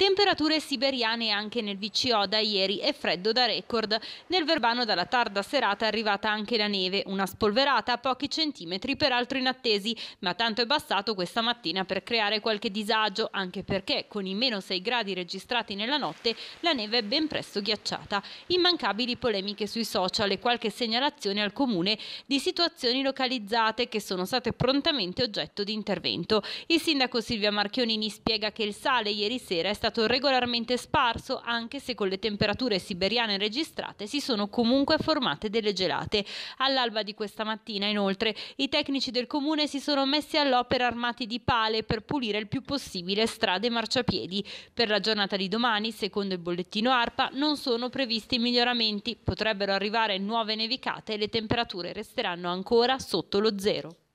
Temperature siberiane anche nel VCO da ieri e freddo da record. Nel Verbano dalla tarda serata è arrivata anche la neve, una spolverata a pochi centimetri peraltro inattesi, ma tanto è bastato questa mattina per creare qualche disagio, anche perché con i meno 6 gradi registrati nella notte la neve è ben presto ghiacciata. Immancabili polemiche sui social e qualche segnalazione al comune di situazioni localizzate che sono state prontamente oggetto di intervento. Il sindaco Silvia Marchionini spiega che il sale ieri sera è stato stato regolarmente sparso, anche se con le temperature siberiane registrate si sono comunque formate delle gelate. All'alba di questa mattina, inoltre, i tecnici del comune si sono messi all'opera armati di pale per pulire il più possibile strade e marciapiedi. Per la giornata di domani, secondo il bollettino ARPA, non sono previsti miglioramenti, potrebbero arrivare nuove nevicate e le temperature resteranno ancora sotto lo zero.